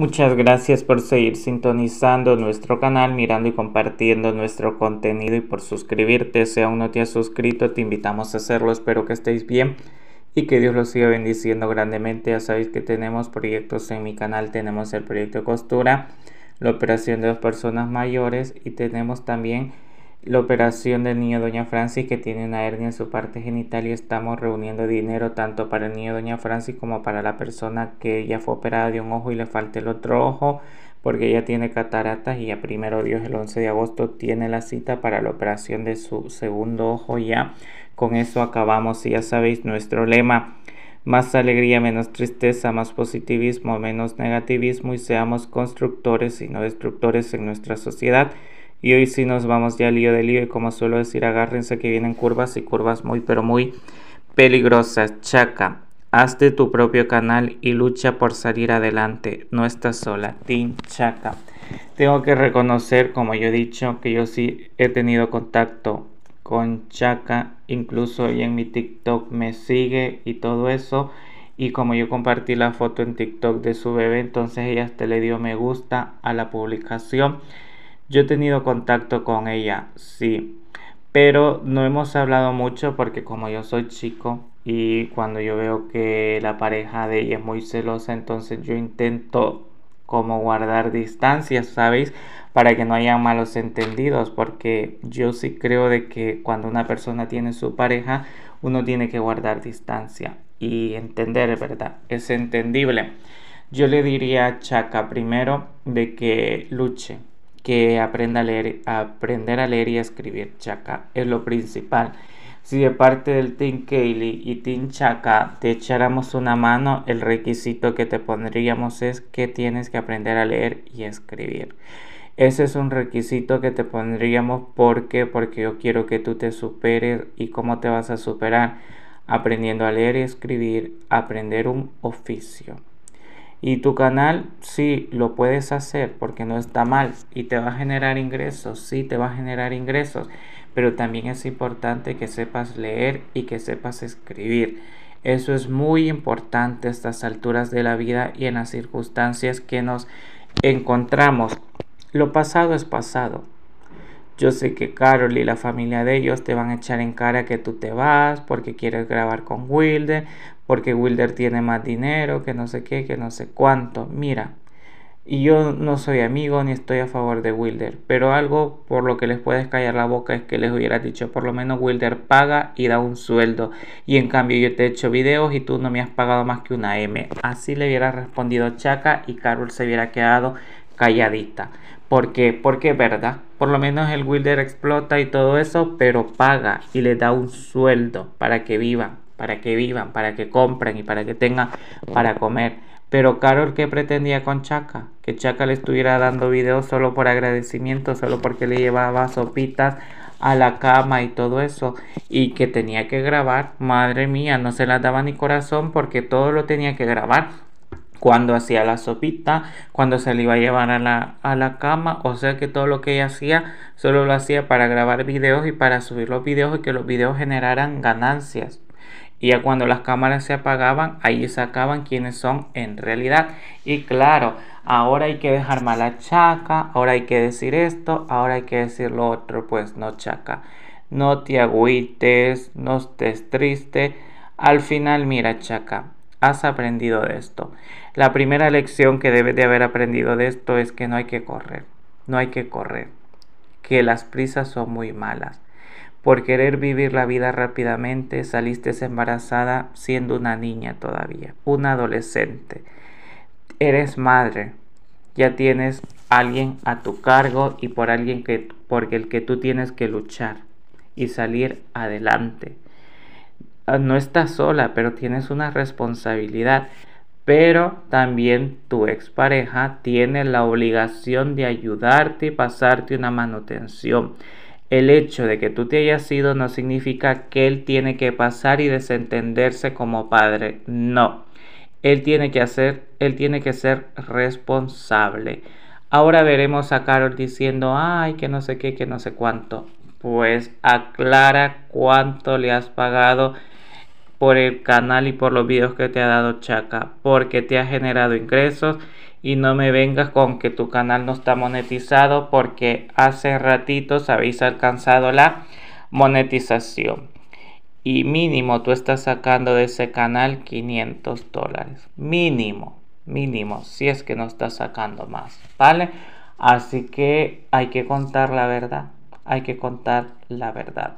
Muchas gracias por seguir sintonizando nuestro canal, mirando y compartiendo nuestro contenido y por suscribirte. Si aún no te has suscrito, te invitamos a hacerlo. Espero que estéis bien y que Dios los siga bendiciendo grandemente. Ya sabéis que tenemos proyectos en mi canal. Tenemos el proyecto de costura, la operación de las personas mayores y tenemos también la operación del niño Doña Francis que tiene una hernia en su parte genital y estamos reuniendo dinero tanto para el niño Doña Francis como para la persona que ya fue operada de un ojo y le falta el otro ojo porque ella tiene cataratas y a primero Dios el 11 de agosto tiene la cita para la operación de su segundo ojo ya. Con eso acabamos y ya sabéis nuestro lema. Más alegría, menos tristeza, más positivismo, menos negativismo y seamos constructores y no destructores en nuestra sociedad. Y hoy sí nos vamos ya al lío de lío y como suelo decir, agárrense que vienen curvas y curvas muy pero muy peligrosas. Chaca, hazte tu propio canal y lucha por salir adelante. No estás sola. Team Chaca. Tengo que reconocer, como yo he dicho, que yo sí he tenido contacto con Chaca, incluso ella en mi TikTok me sigue y todo eso. Y como yo compartí la foto en TikTok de su bebé, entonces ella hasta le dio me gusta a la publicación yo he tenido contacto con ella, sí, pero no hemos hablado mucho porque como yo soy chico y cuando yo veo que la pareja de ella es muy celosa, entonces yo intento como guardar distancias, ¿sabéis? Para que no haya malos entendidos, porque yo sí creo de que cuando una persona tiene su pareja, uno tiene que guardar distancia y entender, ¿verdad? Es entendible. Yo le diría a Chaca primero de que luche, que aprenda a leer, aprender a leer y a escribir Chaka es lo principal. Si de parte del Team Kaylee y Team Chaka te echáramos una mano, el requisito que te pondríamos es que tienes que aprender a leer y escribir. Ese es un requisito que te pondríamos porque porque yo quiero que tú te superes y cómo te vas a superar aprendiendo a leer y escribir, aprender un oficio. Y tu canal, sí, lo puedes hacer porque no está mal y te va a generar ingresos, sí, te va a generar ingresos, pero también es importante que sepas leer y que sepas escribir. Eso es muy importante a estas alturas de la vida y en las circunstancias que nos encontramos. Lo pasado es pasado, yo sé que Carol y la familia de ellos te van a echar en cara que tú te vas porque quieres grabar con Wilder, porque Wilder tiene más dinero, que no sé qué, que no sé cuánto. Mira, y yo no soy amigo ni estoy a favor de Wilder, pero algo por lo que les puedes callar la boca es que les hubiera dicho, por lo menos Wilder paga y da un sueldo, y en cambio yo te he hecho videos y tú no me has pagado más que una M. Así le hubiera respondido Chaca y Carol se hubiera quedado calladita. ¿Por Porque, porque, ¿verdad? Por lo menos el Wilder explota y todo eso, pero paga y le da un sueldo para que vivan, para que vivan, para que compren y para que tengan para comer. Pero Carol, ¿qué pretendía con Chaca? Que Chaca le estuviera dando videos solo por agradecimiento, solo porque le llevaba sopitas a la cama y todo eso y que tenía que grabar, madre mía, no se la daba ni corazón porque todo lo tenía que grabar cuando hacía la sopita, cuando se le iba a llevar a la, cama. O sea que todo lo que ella hacía solo lo hacía para grabar videos y para subir los videos y que los videos generaran ganancias. Y ya cuando las cámaras se apagaban, ahí sacaban quiénes son en realidad. Y claro, ahora hay que dejar mala chaca, ahora hay que decir esto, ahora hay que decir lo otro. Pues no chaca, no te agüites, no estés triste. Al final, mira chaca, has aprendido de esto? La primera lección que debes de haber aprendido de esto es que no hay que correr, no hay que correr, que las prisas son muy malas. Por querer vivir la vida rápidamente saliste embarazada siendo una niña todavía, una adolescente. Eres madre, ya tienes alguien a tu cargo y por alguien que, porque el que tú tienes que luchar y salir adelante. Ah, no estás sola, pero tienes una responsabilidad. Pero también tu expareja tiene la obligación de ayudarte y pasarte una manutención. El hecho de que tú te hayas ido no significa que él tiene que pasar y desentenderse como padre. No. Él tiene que hacer, él tiene que ser responsable. Ahora veremos a Carol diciendo, ay, que no sé qué, que no sé cuánto. Pues aclara cuánto le has pagado por el canal y por los videos que te ha dado Chaca, porque te ha generado ingresos y no me vengas con que tu canal no está monetizado porque hace ratitos habéis alcanzado la monetización. Y mínimo tú estás sacando de ese canal 500 dólares. Mínimo, mínimo, si es que no estás sacando más, ¿vale? Así que hay que contar la verdad, hay que contar la verdad.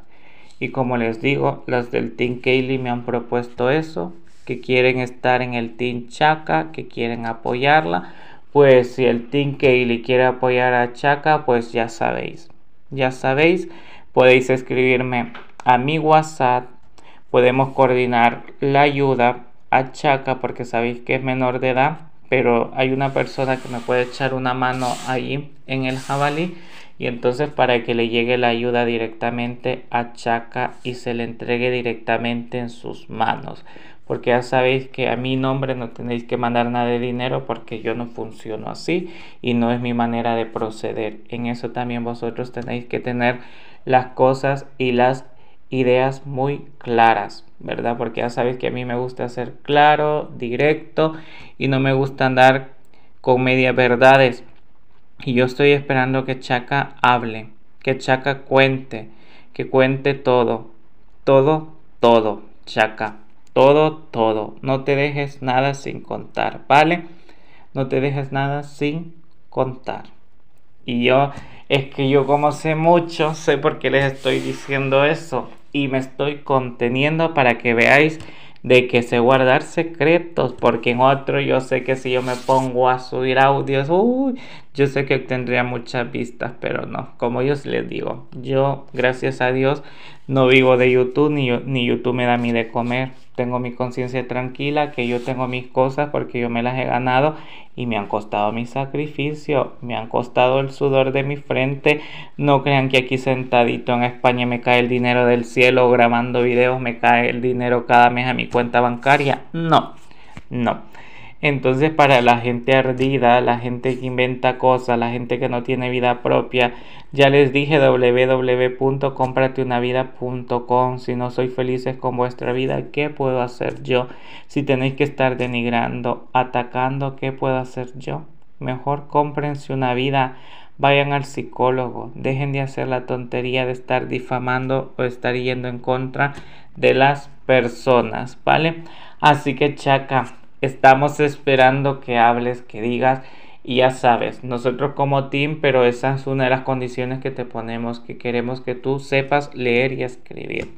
Y como les digo, las del Team Kaylee me han propuesto eso, que quieren estar en el Team Chaca, que quieren apoyarla. Pues si el Team Kaylee quiere apoyar a Chaca, pues ya sabéis. Ya sabéis, podéis escribirme a mi WhatsApp. Podemos coordinar la ayuda a Chaca porque sabéis que es menor de edad. Pero hay una persona que me puede echar una mano ahí en el jabalí y entonces para que le llegue la ayuda directamente a Chaca y se le entregue directamente en sus manos. Porque ya sabéis que a mi nombre no tenéis que mandar nada de dinero porque yo no funciono así y no es mi manera de proceder. En eso también vosotros tenéis que tener las cosas y las ideas muy claras, ¿verdad? Porque ya sabéis que a mí me gusta ser claro, directo y no me gusta andar con medias verdades y yo estoy esperando que Chaca hable, que Chaca cuente, que cuente todo, todo, todo, Chaca, todo, todo. No te dejes nada sin contar, ¿vale? No te dejes nada sin contar. Y yo, es que yo como sé mucho, sé por qué les estoy diciendo eso. Y me estoy conteniendo para que veáis de que sé guardar secretos, porque en otro yo sé que si yo me pongo a subir audios, uy, yo sé que obtendría muchas vistas, pero no, como yo les digo, yo gracias a Dios no vivo de YouTube, ni, YouTube me da a mí de comer. Tengo mi conciencia tranquila, que yo tengo mis cosas porque yo me las he ganado y me han costado mi sacrificio, me han costado el sudor de mi frente. No crean que aquí sentadito en España me cae el dinero del cielo grabando videos, me cae el dinero cada mes a mi cuenta bancaria. No, no. Entonces para la gente ardida, la gente que inventa cosas, la gente que no tiene vida propia, ya les dije www.comprateunavida.com. Si no soy felices con vuestra vida, ¿qué puedo hacer yo? Si tenéis que estar denigrando, atacando, ¿qué puedo hacer yo? Mejor cómprense una vida, vayan al psicólogo, dejen de hacer la tontería de estar difamando o estar yendo en contra de las personas, ¿vale? Así que chaca Estamos esperando que hables, que digas. Y ya sabes, nosotros como team, pero esa es una de las condiciones que te ponemos, que queremos que tú sepas leer y escribir.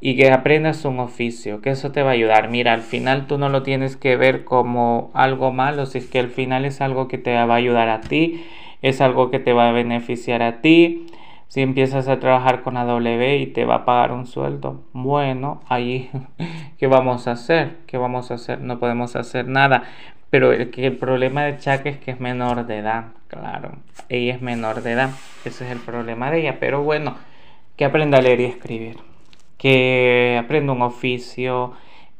Y que aprendas un oficio, que eso te va a ayudar. Mira, al final tú no lo tienes que ver como algo malo, si es que al final es algo que te va a ayudar a ti, es algo que te va a beneficiar a ti si empiezas a trabajar con AW y te va a pagar un sueldo, bueno, ahí, ¿qué vamos a hacer? ¿Qué vamos a hacer? No podemos hacer nada. Pero el, problema de Chuck es que es menor de edad, claro. Ella es menor de edad, ese es el problema de ella. Pero bueno, que aprenda a leer y escribir, que aprenda un oficio,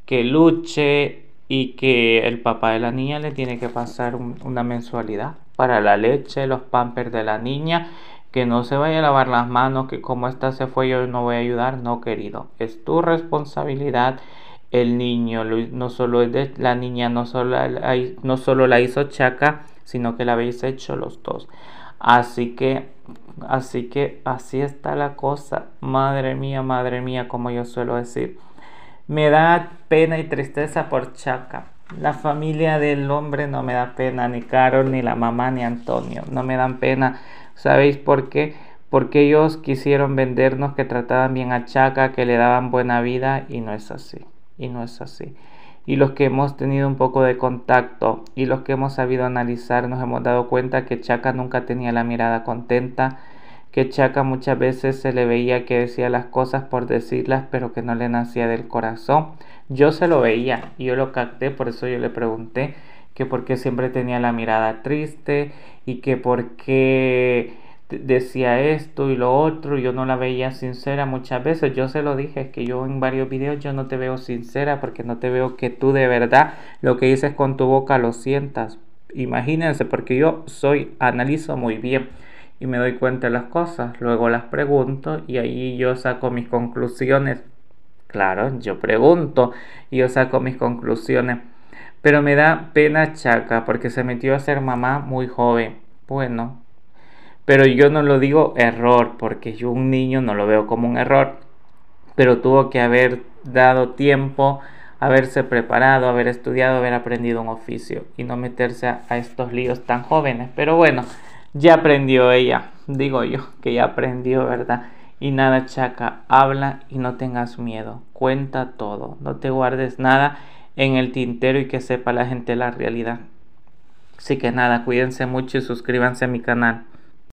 que luche y que el papá de la niña le tiene que pasar una mensualidad para la leche, los pampers de la niña que no se vaya a lavar las manos, que como esta se fue yo no voy a ayudar, no querido, es tu responsabilidad. El niño no solo es de la niña, no solo, la, no la hizo Chaca, sino que la habéis hecho los dos. Así que, así que, así está la cosa. Madre mía, madre mía, como yo suelo decir. Me da pena y tristeza por Chaca. La familia del hombre no me da pena, ni Carol, ni la mamá, ni Antonio. No me dan pena ¿Sabéis por qué? Porque ellos quisieron vendernos que trataban bien a Chaca, que le daban buena vida y no es así. Y no es así. Y los que hemos tenido un poco de contacto y los que hemos sabido analizar nos hemos dado cuenta que Chaca nunca tenía la mirada contenta, que Chaca muchas veces se le veía que decía las cosas por decirlas, pero que no le nacía del corazón. Yo se lo veía y yo lo capté, por eso yo le pregunté que porque siempre tenía la mirada triste y que porque decía esto y lo otro, yo no la veía sincera muchas veces, yo se lo dije, es que yo en varios videos yo no te veo sincera porque no te veo que tú de verdad lo que dices con tu boca lo sientas. Imagínense, porque yo soy, analizo muy bien y me doy cuenta de las cosas, luego las pregunto y ahí yo saco mis conclusiones. Claro, yo pregunto y yo saco mis conclusiones. Pero me da pena Chaca porque se metió a ser mamá muy joven. Bueno, pero yo no lo digo error porque yo un niño no lo veo como un error. Pero tuvo que haber dado tiempo, haberse preparado, haber estudiado, haber aprendido un oficio y no meterse a, estos líos tan jóvenes. Pero bueno, ya aprendió ella, digo yo, que ya aprendió, ¿verdad? Y nada, chaca, habla y no tengas miedo, cuenta todo, no te guardes nada en el tintero y que sepa la gente la realidad. Así que nada, cuídense mucho y suscríbanse a mi canal.